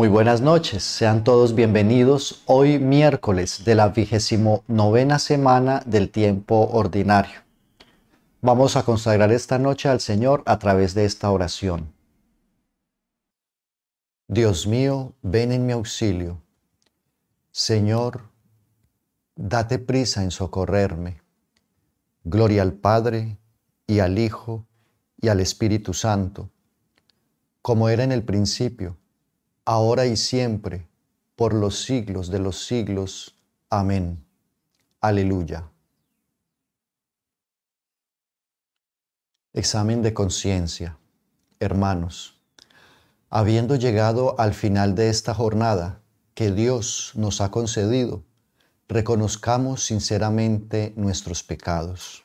Muy buenas noches, sean todos bienvenidos hoy miércoles de la vigésimo novena semana del tiempo ordinario. Vamos a consagrar esta noche al Señor a través de esta oración. Dios mío, ven en mi auxilio. Señor, date prisa en socorrerme. Gloria al Padre y al Hijo y al Espíritu Santo, como era en el principio ahora y siempre, por los siglos de los siglos. Amén. Aleluya. Examen de conciencia. Hermanos, habiendo llegado al final de esta jornada que Dios nos ha concedido, reconozcamos sinceramente nuestros pecados.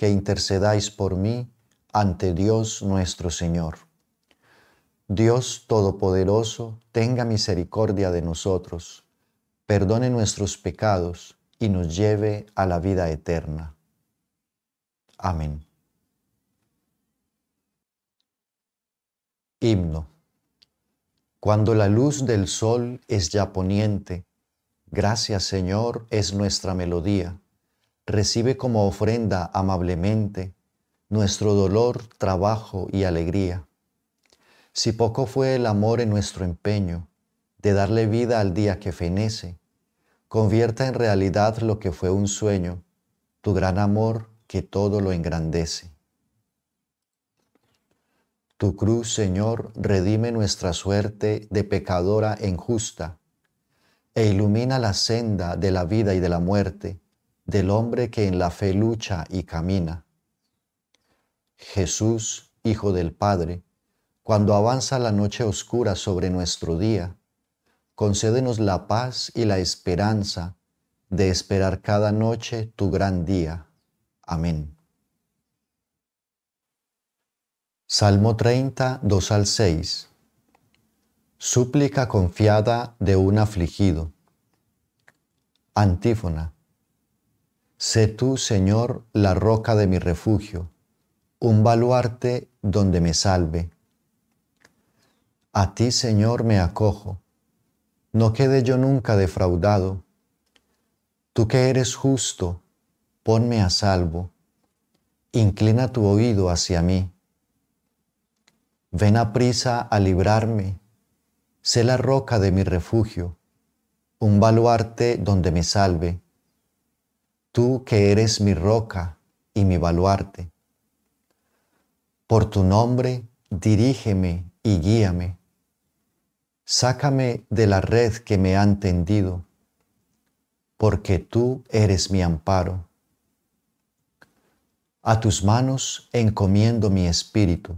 que intercedáis por mí ante Dios nuestro Señor. Dios Todopoderoso, tenga misericordia de nosotros, perdone nuestros pecados y nos lleve a la vida eterna. Amén. Himno. Cuando la luz del sol es ya poniente, gracias Señor es nuestra melodía recibe como ofrenda amablemente nuestro dolor, trabajo y alegría. Si poco fue el amor en nuestro empeño de darle vida al día que fenece, convierta en realidad lo que fue un sueño, tu gran amor que todo lo engrandece. Tu cruz, Señor, redime nuestra suerte de pecadora e injusta e ilumina la senda de la vida y de la muerte del hombre que en la fe lucha y camina. Jesús, Hijo del Padre, cuando avanza la noche oscura sobre nuestro día, concédenos la paz y la esperanza de esperar cada noche tu gran día. Amén. Salmo 30, 2 al 6. Súplica confiada de un afligido. Antífona. Sé tú, Señor, la roca de mi refugio, un baluarte donde me salve. A ti, Señor, me acojo. No quede yo nunca defraudado. Tú que eres justo, ponme a salvo. Inclina tu oído hacia mí. Ven a prisa a librarme. Sé la roca de mi refugio, un baluarte donde me salve tú que eres mi roca y mi baluarte. Por tu nombre, dirígeme y guíame. Sácame de la red que me han tendido, porque tú eres mi amparo. A tus manos encomiendo mi espíritu.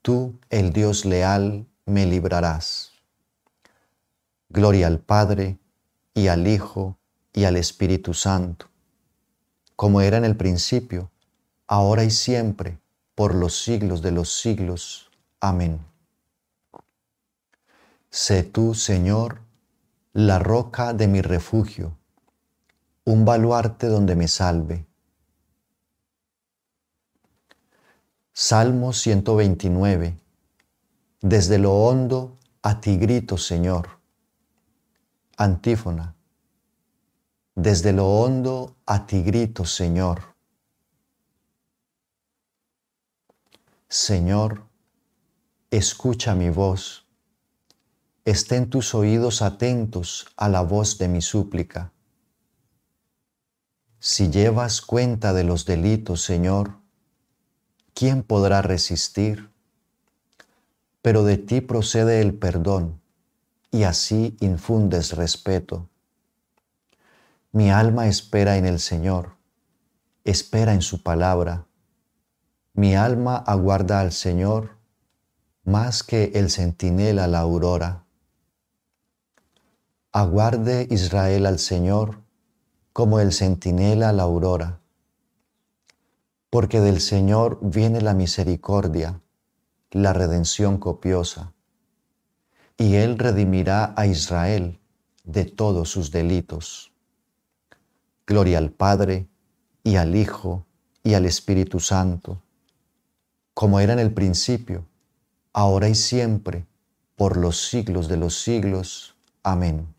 Tú, el Dios leal, me librarás. Gloria al Padre, y al Hijo, y al Espíritu Santo como era en el principio, ahora y siempre, por los siglos de los siglos. Amén. Sé tú, Señor, la roca de mi refugio, un baluarte donde me salve. Salmo 129. Desde lo hondo a ti grito, Señor. Antífona. Desde lo hondo a ti grito, Señor. Señor, escucha mi voz. Estén tus oídos atentos a la voz de mi súplica. Si llevas cuenta de los delitos, Señor, ¿quién podrá resistir? Pero de ti procede el perdón y así infundes respeto. Mi alma espera en el Señor, espera en su palabra. Mi alma aguarda al Señor más que el centinela la aurora. Aguarde Israel al Señor como el centinela la aurora, porque del Señor viene la misericordia, la redención copiosa, y Él redimirá a Israel de todos sus delitos. Gloria al Padre y al Hijo y al Espíritu Santo, como era en el principio, ahora y siempre, por los siglos de los siglos. Amén.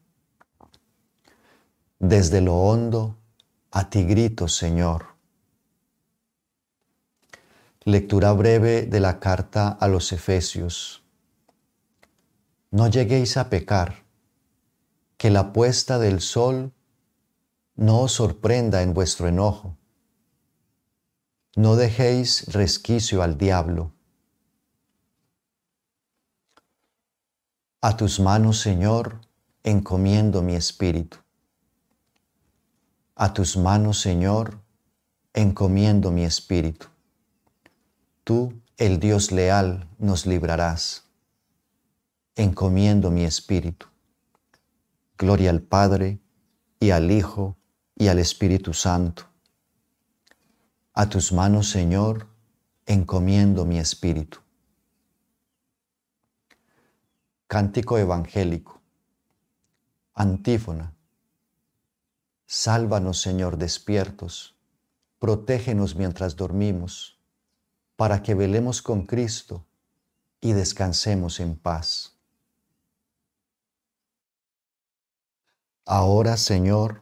Desde lo hondo, a ti grito, Señor. Lectura breve de la carta a los Efesios. No lleguéis a pecar, que la puesta del sol no os sorprenda en vuestro enojo. No dejéis resquicio al diablo. A tus manos, Señor, encomiendo mi espíritu. A tus manos, Señor, encomiendo mi espíritu. Tú, el Dios leal, nos librarás. Encomiendo mi espíritu. Gloria al Padre y al Hijo y al Espíritu Santo. A tus manos, Señor, encomiendo mi espíritu. Cántico evangélico. Antífona. Sálvanos, Señor, despiertos. Protégenos mientras dormimos, para que velemos con Cristo y descansemos en paz. Ahora, Señor,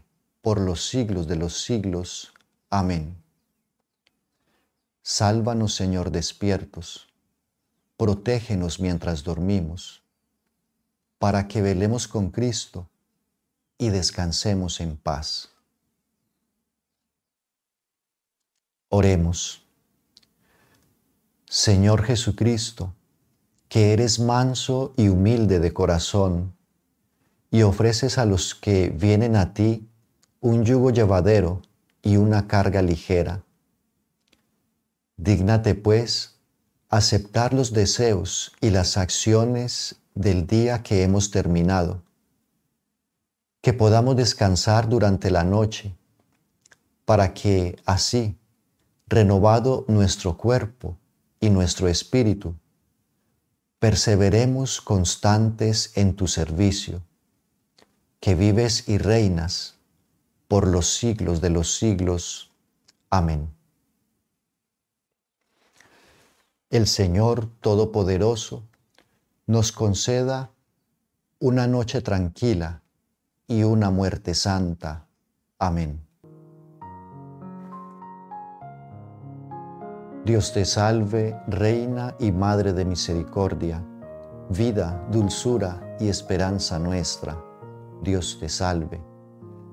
por los siglos de los siglos. Amén. Sálvanos, Señor, despiertos. Protégenos mientras dormimos, para que velemos con Cristo y descansemos en paz. Oremos. Señor Jesucristo, que eres manso y humilde de corazón, y ofreces a los que vienen a ti un yugo llevadero y una carga ligera. Dígnate, pues, aceptar los deseos y las acciones del día que hemos terminado, que podamos descansar durante la noche, para que así, renovado nuestro cuerpo y nuestro espíritu, perseveremos constantes en tu servicio, que vives y reinas por los siglos de los siglos. Amén. El Señor Todopoderoso nos conceda una noche tranquila y una muerte santa. Amén. Dios te salve, Reina y Madre de Misericordia, vida, dulzura y esperanza nuestra. Dios te salve.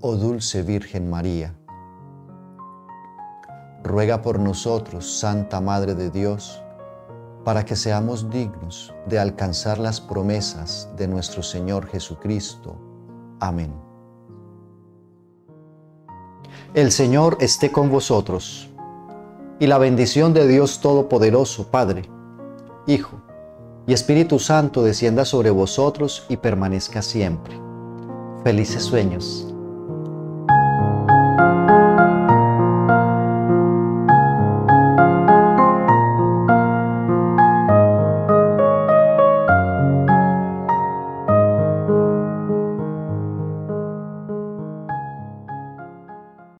oh Dulce Virgen María. Ruega por nosotros, Santa Madre de Dios, para que seamos dignos de alcanzar las promesas de nuestro Señor Jesucristo. Amén. El Señor esté con vosotros, y la bendición de Dios Todopoderoso, Padre, Hijo y Espíritu Santo descienda sobre vosotros y permanezca siempre. Felices sueños.